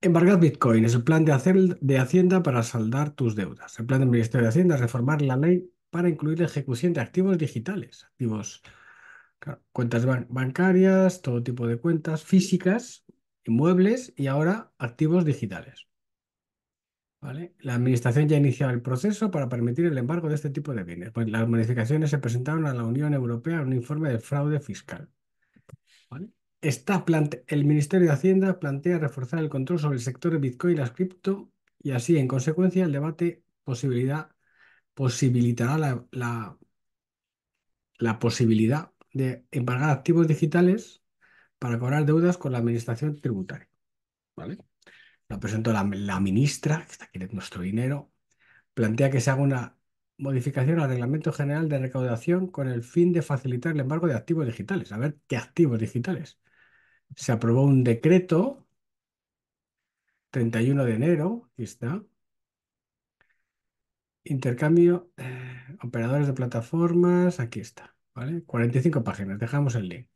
Embargar Bitcoin es el plan de, hacer, de, Hacienda para saldar tus deudas. El plan del Ministerio de Hacienda es reformar la ley para incluir la ejecución de activos digitales, activos, cuentas bancarias, todo tipo de cuentas físicas, inmuebles y ahora activos digitales. ¿Vale? La Administración ya ha iniciado el proceso para permitir el embargo de este tipo de bienes. Pues las modificaciones se presentaron a la Unión Europea en un informe de fraude fiscal. ¿Vale? el Ministerio de Hacienda plantea reforzar el control sobre el sector de Bitcoin y las cripto y así, en consecuencia, el debate posibilidad, posibilitará la, posibilidad de embargar activos digitales para cobrar deudas con la Administración Tributaria. ¿Vale? Lo presentó la, ministra, que está aquí nuestro dinero, plantea que se haga una modificación al Reglamento General de Recaudación con el fin de facilitar el embargo de activos digitales. A ver, ¿qué activos digitales? se aprobó un decreto, 31 de enero, aquí está, intercambio, eh, operadores de plataformas, aquí está, ¿vale? 45 páginas, dejamos el link.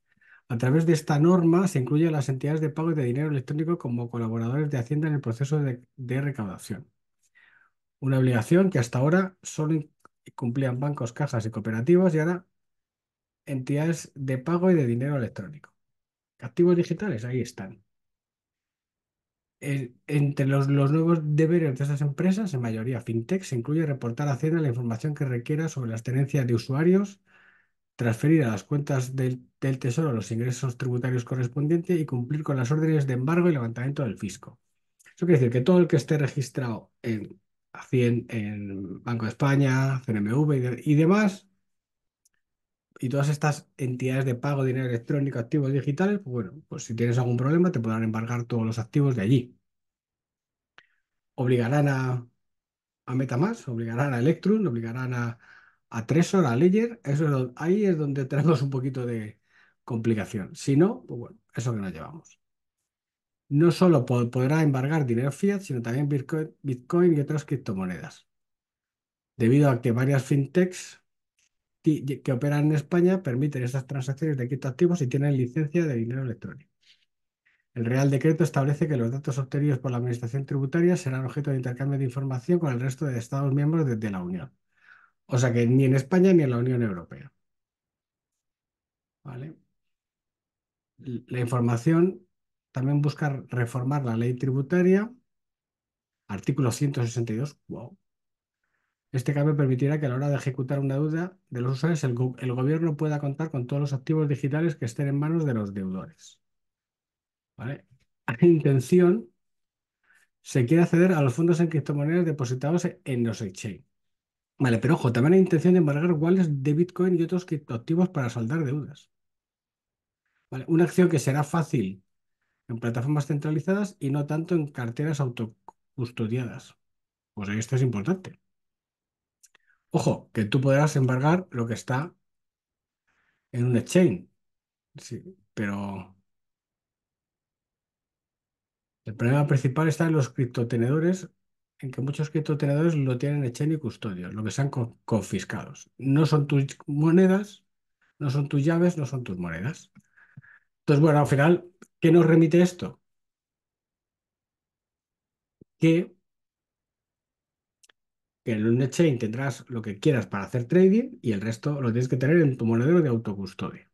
A través de esta norma se incluyen las entidades de pago de dinero electrónico como colaboradores de Hacienda en el proceso de, de recaudación. Una obligación que hasta ahora solo cumplían bancos, cajas y cooperativas y ahora entidades de pago y de dinero electrónico. Activos digitales, ahí están. Eh, entre los, nuevos deberes de esas empresas, en mayoría fintech, se incluye reportar a Hacienda la información que requiera sobre las tenencias de usuarios, transferir a las cuentas del, Tesoro los ingresos tributarios correspondientes y cumplir con las órdenes de embargo y levantamiento del fisco. Eso quiere decir que todo el que esté registrado en, en Banco de España, CNMV y demás, y todas estas entidades de pago, dinero electrónico, activos digitales, pues bueno, pues si tienes algún problema te podrán embargar todos los activos de allí. Obligarán a, a MetaMask, obligarán a Electrum, obligarán a, a a Ledger. Eso ahí es donde tenemos un poquito de complicación. Si no, pues bueno, eso que nos llevamos. No solo podrá embargar dinero fiat, sino también Bitcoin y otras criptomonedas. Debido a que varias fintechs que operan en España permiten esas transacciones de criptoactivos y tienen licencia de dinero electrónico. El Real Decreto establece que los datos obtenidos por la Administración Tributaria serán objeto de intercambio de información con el resto de Estados miembros de, la Unión. O sea que ni en España ni en la Unión Europea. ¿Vale? La información también busca reformar la ley tributaria, artículo 162, wow, este cambio permitirá que a la hora de ejecutar una deuda de los usuarios, el, gobierno pueda contar con todos los activos digitales que estén en manos de los deudores. ¿Vale? A intención, se quiere acceder a los fondos en criptomonedas depositados en los exchange. Vale, pero ojo, también hay intención de embargar wallets de Bitcoin y otros criptoactivos para saldar deudas. Vale, una acción que será fácil en plataformas centralizadas y no tanto en carteras autocustodiadas. Pues esto es importante. Ojo, que tú podrás embargar lo que está en un exchange. Sí, pero el problema principal está en los criptotenedores, en que muchos criptotenedores lo tienen exchange y custodios, lo que sean han confiscados. No son tus monedas, no son tus llaves, no son tus monedas. Entonces, bueno, al final, ¿qué nos remite esto? Que que en un exchange tendrás lo que quieras para hacer trading y el resto lo tienes que tener en tu monedero de autocustodia.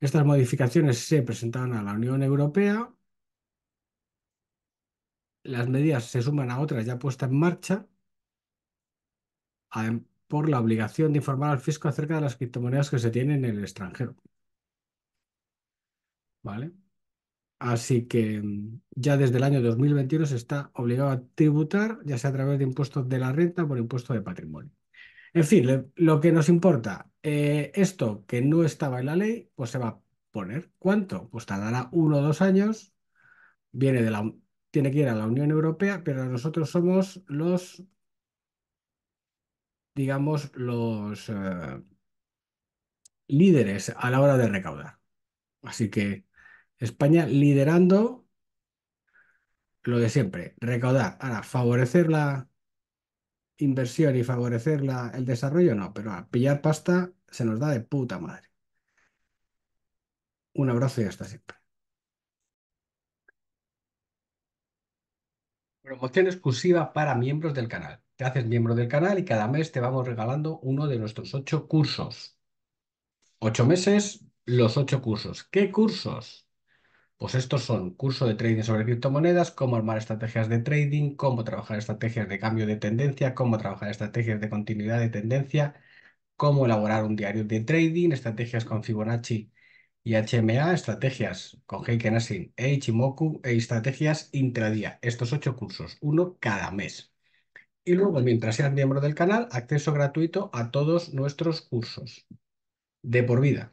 Estas modificaciones se presentaron a la Unión Europea. Las medidas se suman a otras ya puestas en marcha por la obligación de informar al fisco acerca de las criptomonedas que se tienen en el extranjero. ¿Vale? Así que mm, ya desde el año 2021 se está obligado a tributar, ya sea a través de impuestos de la renta por impuesto de patrimonio. En fin, lo que nos importa, eh, esto que no estaba en la ley, pues se va a poner. ¿Cuánto? Pues tardará uno o dos años. Viene de la, tiene que ir a la Unión Europea, pero nosotros somos los, digamos, los eh, líderes a la hora de recaudar. Así que España liderando lo de siempre, recaudar. Ahora, favorecer la inversión y favorecer el desarrollo, no, pero a pillar pasta se nos da de puta madre. Un abrazo y hasta siempre. Promoción exclusiva para miembros del canal. Te haces miembro del canal y cada mes te vamos regalando uno de nuestros ocho cursos. Ocho meses, los ocho cursos. ¿Qué cursos? Pues estos son curso de trading sobre criptomonedas, cómo armar estrategias de trading, cómo trabajar estrategias de cambio de tendencia, cómo trabajar estrategias de continuidad de tendencia, cómo elaborar un diario de trading, estrategias con Fibonacci y HMA, estrategias con Heiken Asin e Ichimoku e estrategias intradía. Estos ocho cursos, uno cada mes. Y luego, mientras seas miembro del canal, acceso gratuito a todos nuestros cursos de por vida.